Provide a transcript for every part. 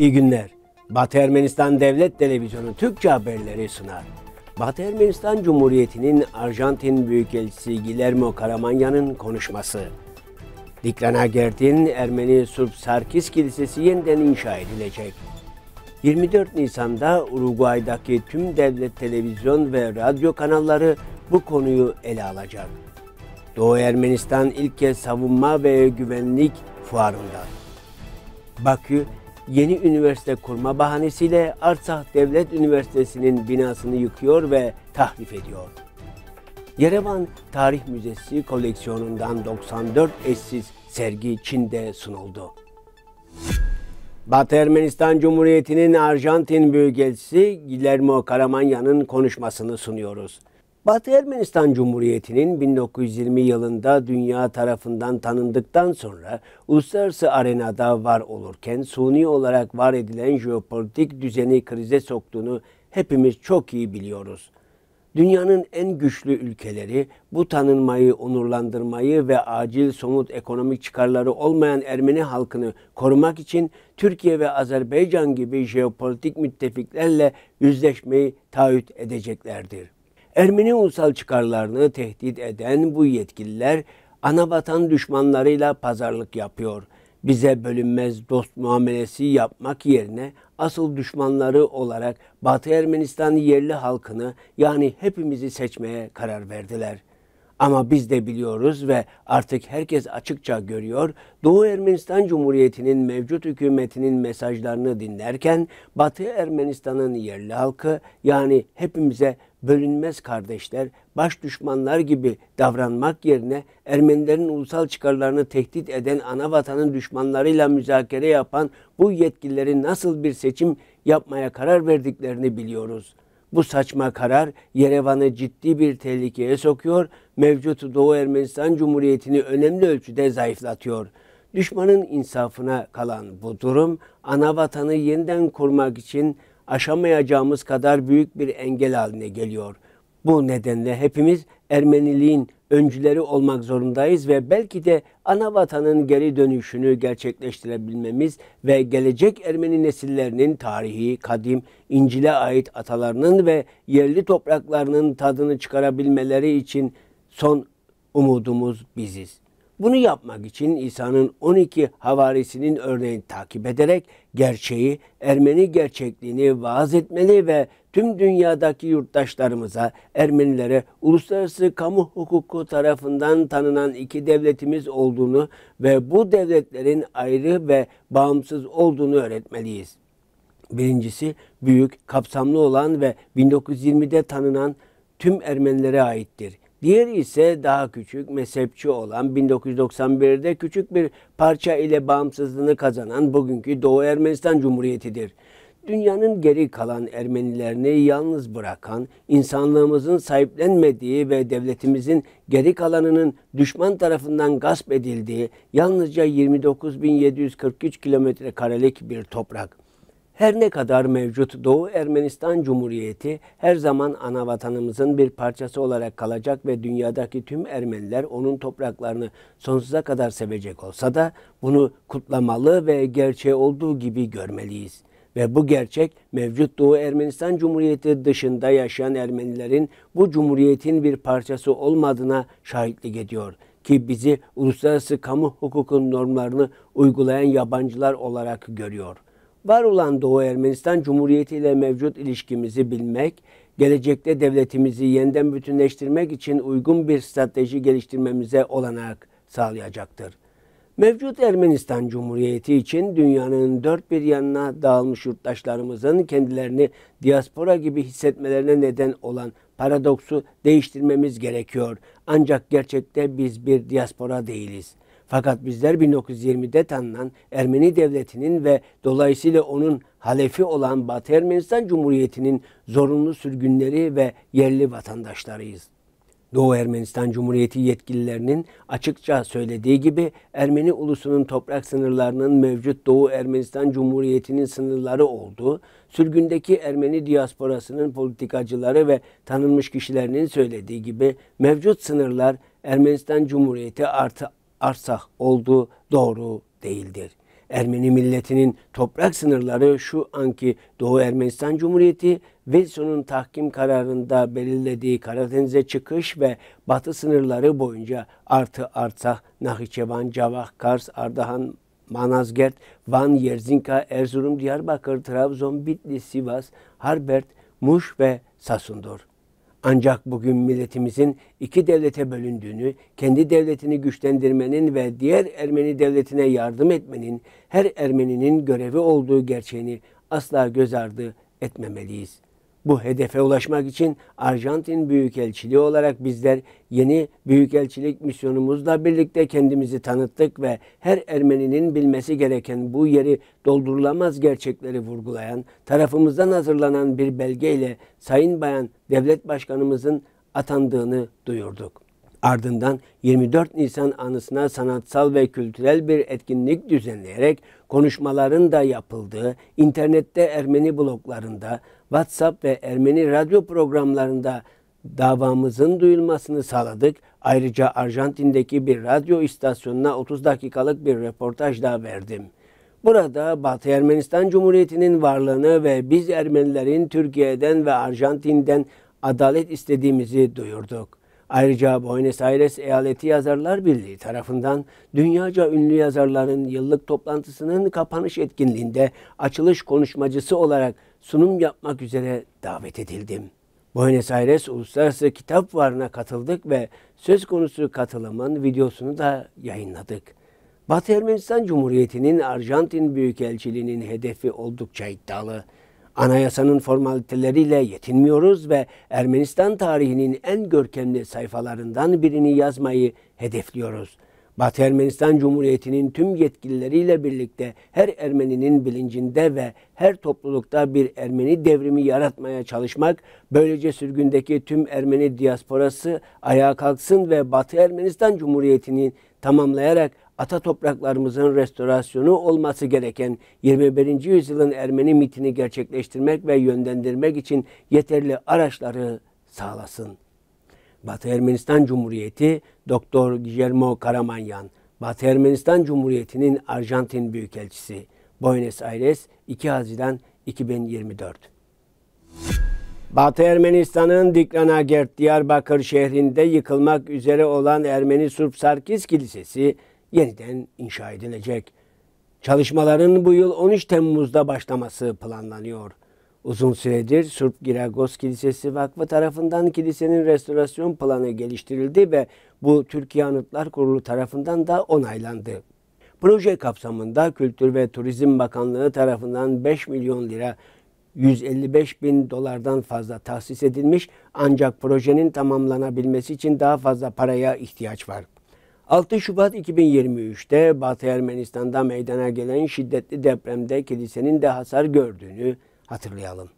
İyi günler. Batı Ermenistan Devlet Televizyonu Türkçe haberleri sunar. Batı Ermenistan Cumhuriyeti'nin Arjantin Büyükelçisi Guillermo Karamanya'nın konuşması. Diklanagert'in Ermeni Surp Sarkis Kilisesi yeniden inşa edilecek. 24 Nisan'da Uruguay'daki tüm devlet televizyon ve radyo kanalları bu konuyu ele alacak. Doğu Ermenistan ilk kez savunma ve güvenlik fuarında. Bakü, yeni üniversite kurma bahanesiyle Artsah Devlet Üniversitesi'nin binasını yıkıyor ve tahrip ediyor. Yerevan Tarih Müzesi koleksiyonundan 94 eşsiz sergi Çin'de sunuldu. Batı Ermenistan Cumhuriyeti'nin Arjantin Büyükelçisi Guillermo Karamanya'nın konuşmasını sunuyoruz. Batı Ermenistan Cumhuriyeti'nin 1920 yılında dünya tarafından tanındıktan sonra uluslararası arenada var olurken suni olarak var edilen jeopolitik düzeni krize soktuğunu hepimiz çok iyi biliyoruz. Dünyanın en güçlü ülkeleri bu tanınmayı, onurlandırmayı ve acil somut ekonomik çıkarları olmayan Ermeni halkını korumak için Türkiye ve Azerbaycan gibi jeopolitik müttefiklerle yüzleşmeyi taahhüt edeceklerdir. Ermeni ulusal çıkarlarını tehdit eden bu yetkililer ana vatan düşmanlarıyla pazarlık yapıyor. Bize bölünmez dost muamelesi yapmak yerine asıl düşmanları olarak Batı Ermenistan yerli halkını yani hepimizi seçmeye karar verdiler.'' Ama biz de biliyoruz ve artık herkes açıkça görüyor. Doğu Ermenistan Cumhuriyeti'nin mevcut hükümetinin mesajlarını dinlerken Batı Ermenistan'ın yerli halkı yani hepimize bölünmez kardeşler, baş düşmanlar gibi davranmak yerine Ermenilerin ulusal çıkarlarını tehdit eden ana vatanın düşmanlarıyla müzakere yapan bu yetkilileri nasıl bir seçim yapmaya karar verdiklerini biliyoruz. Bu saçma karar Yerevan'ı ciddi bir tehlikeye sokuyor, mevcut Doğu Ermenistan Cumhuriyeti'ni önemli ölçüde zayıflatıyor. Düşmanın insafına kalan bu durum, ana vatanı yeniden kurmak için aşamayacağımız kadar büyük bir engel haline geliyor. Bu nedenle hepimiz Ermeniliğin öncüleri olmak zorundayız ve belki de ana vatanın geri dönüşünü gerçekleştirebilmemiz ve gelecek Ermeni nesillerinin tarihi, kadim, İncil'e ait atalarının ve yerli topraklarının tadını çıkarabilmeleri için son umudumuz biziz. Bunu yapmak için İsa'nın 12 havarisinin örneğini takip ederek gerçeği, Ermeni gerçekliğini vaaz etmeli ve tüm dünyadaki yurttaşlarımıza, Ermenilere uluslararası kamu hukuku tarafından tanınan iki devletimiz olduğunu ve bu devletlerin ayrı ve bağımsız olduğunu öğretmeliyiz. Birincisi büyük, kapsamlı olan ve 1920'de tanınan tüm Ermenilere aittir. Diğeri ise daha küçük mezhepçi olan 1991'de küçük bir parça ile bağımsızlığını kazanan bugünkü Doğu Ermenistan Cumhuriyeti'dir. Dünyanın geri kalan Ermenilerini yalnız bırakan, insanlığımızın sahiplenmediği ve devletimizin geri kalanının düşman tarafından gasp edildiği yalnızca 29.743 kilometre karelik bir toprak. Her ne kadar mevcut Doğu Ermenistan Cumhuriyeti her zaman ana vatanımızın bir parçası olarak kalacak ve dünyadaki tüm Ermeniler onun topraklarını sonsuza kadar sevecek olsa da bunu kutlamalı ve gerçeği olduğu gibi görmeliyiz. Ve bu gerçek mevcut Doğu Ermenistan Cumhuriyeti dışında yaşayan Ermenilerin bu cumhuriyetin bir parçası olmadığına şahitlik ediyor.'' ki bizi uluslararası kamu hukukun normlarını uygulayan yabancılar olarak görüyor.'' var olan Doğu Ermenistan Cumhuriyeti ile mevcut ilişkimizi bilmek, gelecekte devletimizi yeniden bütünleştirmek için uygun bir strateji geliştirmemize olanak sağlayacaktır. Mevcut Ermenistan Cumhuriyeti için dünyanın dört bir yanına dağılmış yurttaşlarımızın kendilerini diaspora gibi hissetmelerine neden olan paradoksu değiştirmemiz gerekiyor. Ancak gerçekte biz bir diaspora değiliz. Fakat bizler 1920'de tanınan Ermeni Devleti'nin ve dolayısıyla onun halefi olan Batı Ermenistan Cumhuriyeti'nin zorunlu sürgünleri ve yerli vatandaşlarıyız. Doğu Ermenistan Cumhuriyeti yetkililerinin açıkça söylediği gibi Ermeni ulusunun toprak sınırlarının mevcut Doğu Ermenistan Cumhuriyeti'nin sınırları olduğu, sürgündeki Ermeni diasporasının politikacıları ve tanınmış kişilerinin söylediği gibi mevcut sınırlar Ermenistan Cumhuriyeti artı Arsak olduğu doğru değildir. Ermeni milletinin toprak sınırları şu anki Doğu Ermenistan Cumhuriyeti Wilson'un tahkim kararında belirlediği Karadeniz'e çıkış ve batı sınırları boyunca artı Artsakh, Nahçıvan, Cavah, Kars, Ardahan, Manazgert, Van, Yerzinka, Erzurum, Diyarbakır, Trabzon, Bitlis, Sivas, Harbert, Muş ve Sasundur. Ancak bugün milletimizin iki devlete bölündüğünü, kendi devletini güçlendirmenin ve diğer Ermeni devletine yardım etmenin her Ermeninin görevi olduğu gerçeğini asla göz ardı etmemeliyiz. Bu hedefe ulaşmak için Arjantin Büyükelçiliği olarak bizler yeni büyükelçilik misyonumuzla birlikte kendimizi tanıttık ve her Ermeninin bilmesi gereken bu yeri doldurulamaz gerçekleri vurgulayan, tarafımızdan hazırlanan bir belgeyle Sayın Bayan Devlet Başkanımızın atandığını duyurduk. Ardından 24 Nisan anısına sanatsal ve kültürel bir etkinlik düzenleyerek konuşmaların da yapıldığı, internette Ermeni bloklarında. WhatsApp ve Ermeni radyo programlarında davamızın duyulmasını sağladık. Ayrıca Arjantin'deki bir radyo istasyonuna 30 dakikalık bir röportaj da verdim. Burada Batı Ermenistan Cumhuriyeti'nin varlığını ve biz Ermenilerin Türkiye'den ve Arjantin'den adalet istediğimizi duyurduk. Ayrıca Buenos Aires Eyaleti Yazarlar Birliği tarafından dünyaca ünlü yazarların yıllık toplantısının kapanış etkinliğinde açılış konuşmacısı olarak sunum yapmak üzere davet edildim. Buenos Aires Uluslararası Kitap Varına katıldık ve söz konusu katılımın videosunu da yayınladık. Batı Ermenistan Cumhuriyeti'nin Arjantin Büyükelçiliğinin hedefi oldukça iddialı. Anayasanın formaliteleriyle yetinmiyoruz ve Ermenistan tarihinin en görkemli sayfalarından birini yazmayı hedefliyoruz.'' Batı Ermenistan Cumhuriyeti'nin tüm yetkilileriyle birlikte her Ermeninin bilincinde ve her toplulukta bir Ermeni devrimi yaratmaya çalışmak, böylece sürgündeki tüm Ermeni diasporası ayağa kalksın ve Batı Ermenistan Cumhuriyetini tamamlayarak ata topraklarımızın restorasyonu olması gereken 21. yüzyılın Ermeni mitini gerçekleştirmek ve yönlendirmek için yeterli araçları sağlasın. Batı Ermenistan Cumhuriyeti Doktor Guillermo Karamanyan, Batı Ermenistan Cumhuriyeti'nin Arjantin Büyükelçisi, Buenos Aires 2 Haziran 2024. Batı Ermenistan'ın Dikranagert Diyarbakır şehrinde yıkılmak üzere olan Ermeni Surp Sarkis Kilisesi yeniden inşa edilecek. Çalışmaların bu yıl 13 Temmuz'da başlaması planlanıyor. Uzun süredir Surp Giragos Kilisesi Vakfı tarafından kilisenin restorasyon planı geliştirildi ve bu Türkiye Anıtlar Kurulu tarafından da onaylandı. Proje kapsamında Kültür ve Turizm Bakanlığı tarafından 5 milyon lira 155 bin dolardan fazla tahsis edilmiş ancak projenin tamamlanabilmesi için daha fazla paraya ihtiyaç var. 6 Şubat 2023'te Batı Ermenistan'da meydana gelen şiddetli depremde kilisenin de hasar gördüğünü, hatırlayalım.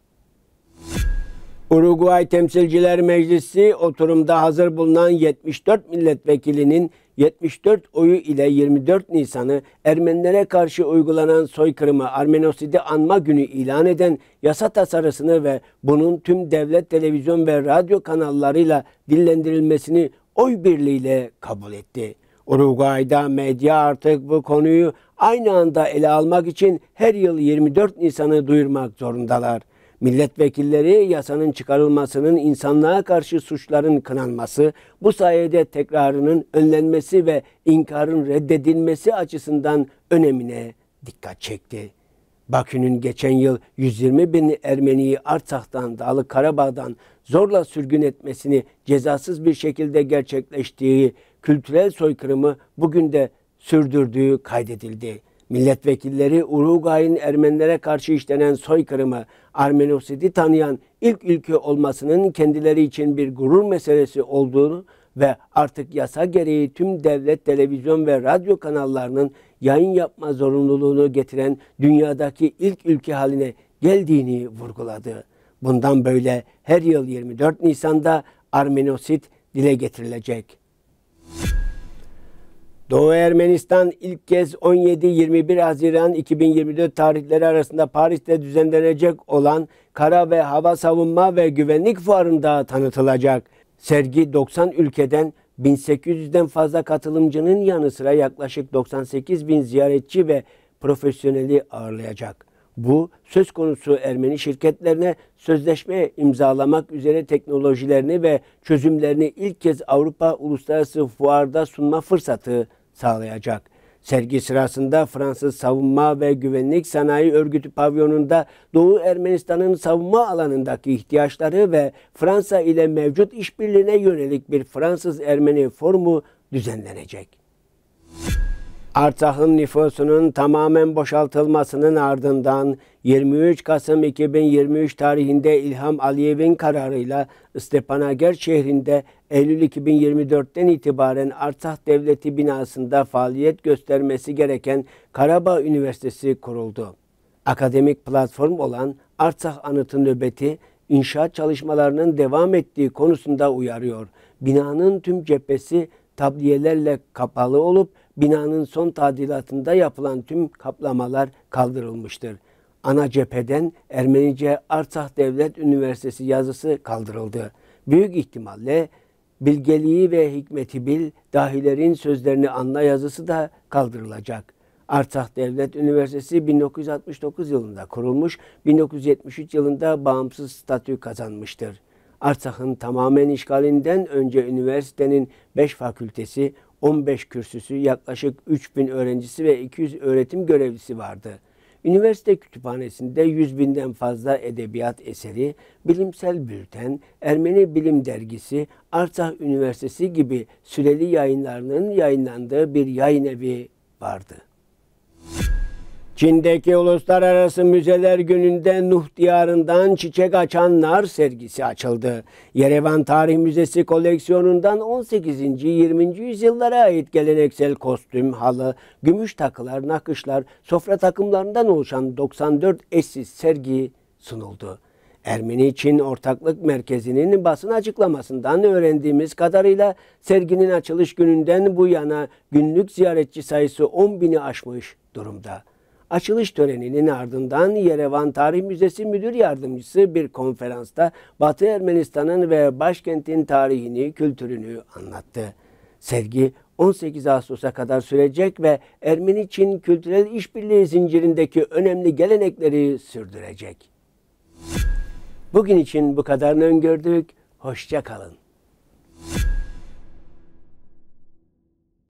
Uruguay Temsilciler Meclisi oturumda hazır bulunan 74 milletvekilinin 74 oyu ile 24 Nisan'ı Ermenilere karşı uygulanan soykırımı Armenosidi anma günü ilan eden yasa tasarısını ve bunun tüm devlet televizyon ve radyo kanallarıyla dillendirilmesini oy birliğiyle kabul etti. Uruguay'da medya artık bu konuyu aynı anda ele almak için her yıl 24 Nisan'ı duyurmak zorundalar. Milletvekilleri yasanın çıkarılmasının insanlığa karşı suçların kınanması, bu sayede tekrarının önlenmesi ve inkarın reddedilmesi açısından önemine dikkat çekti. Bakü'nün geçen yıl 120 bin Ermeniyi Artsakh'tan, Dağlı Karabağ'dan zorla sürgün etmesini cezasız bir şekilde gerçekleştiği kültürel soykırımı bugün de sürdürdüğü kaydedildi. Milletvekilleri Uruguay'ın Ermenilere karşı işlenen soykırımı Armenosidi tanıyan ilk ülke olmasının kendileri için bir gurur meselesi olduğunu ve artık yasa gereği tüm devlet televizyon ve radyo kanallarının yayın yapma zorunluluğunu getiren dünyadaki ilk ülke haline geldiğini vurguladı. Bundan böyle her yıl 24 Nisan'da Armenosit dile getirilecek. Doğu Ermenistan ilk kez 17-21 Haziran 2024 tarihleri arasında Paris'te düzenlenecek olan Kara ve Hava Savunma ve Güvenlik Fuarı'nda tanıtılacak. Sergi 90 ülkeden 1800'den fazla katılımcının yanı sıra yaklaşık 98 bin ziyaretçi ve profesyoneli ağırlayacak. Bu söz konusu Ermeni şirketlerine sözleşme imzalamak üzere teknolojilerini ve çözümlerini ilk kez Avrupa Uluslararası Fuarda sunma fırsatı sağlayacak. Sergi sırasında Fransız Savunma ve Güvenlik Sanayi Örgütü pavyonunda Doğu Ermenistan'ın savunma alanındaki ihtiyaçları ve Fransa ile mevcut işbirliğine yönelik bir Fransız-Ermeni formu düzenlenecek. Artsakh'ın nüfusunun tamamen boşaltılmasının ardından 23 Kasım 2023 tarihinde İlham Aliyev'in kararıyla Stepanager şehrinde Eylül 2024'ten itibaren Artsakh Devleti binasında faaliyet göstermesi gereken Karabağ Üniversitesi kuruldu. Akademik platform olan Artsakh Anıtı Nöbeti inşaat çalışmalarının devam ettiği konusunda uyarıyor. Binanın tüm cephesi tabliyelerle kapalı olup binanın son tadilatında yapılan tüm kaplamalar kaldırılmıştır. Ana cepheden Ermenice Artsah Devlet Üniversitesi yazısı kaldırıldı. Büyük ihtimalle bilgeliği ve hikmeti bil dahilerin sözlerini anla yazısı da kaldırılacak. Artsah Devlet Üniversitesi 1969 yılında kurulmuş, 1973 yılında bağımsız statü kazanmıştır. Artsak'ın tamamen işgalinden önce üniversitenin 5 fakültesi, 15 kürsüsü, yaklaşık 3000 öğrencisi ve 200 öğretim görevlisi vardı. Üniversite kütüphanesinde 100 binden fazla edebiyat eseri, bilimsel bülten, Ermeni Bilim Dergisi, Artsakh Üniversitesi gibi süreli yayınlarının yayınlandığı bir yayın evi vardı. Çin'deki Uluslararası Müzeler Günü'nde Nuh diyarından çiçek açanlar sergisi açıldı. Yerevan Tarih Müzesi koleksiyonundan 18. 20. yüzyıllara ait geleneksel kostüm, halı, gümüş takılar, nakışlar, sofra takımlarından oluşan 94 eşsiz sergi sunuldu. Ermeni-Çin Ortaklık Merkezi'nin basın açıklamasından öğrendiğimiz kadarıyla serginin açılış gününden bu yana günlük ziyaretçi sayısı 10 bini aşmış durumda. Açılış töreninin ardından Yerevan Tarih Müzesi Müdür Yardımcısı bir konferansta Batı Ermenistan'ın ve başkentin tarihini, kültürünü anlattı. Sergi 18 Ağustos'a kadar sürecek ve Ermeni Çin kültürel işbirliği zincirindeki önemli gelenekleri sürdürecek. Bugün için bu kadarını öngördük. Hoşça kalın.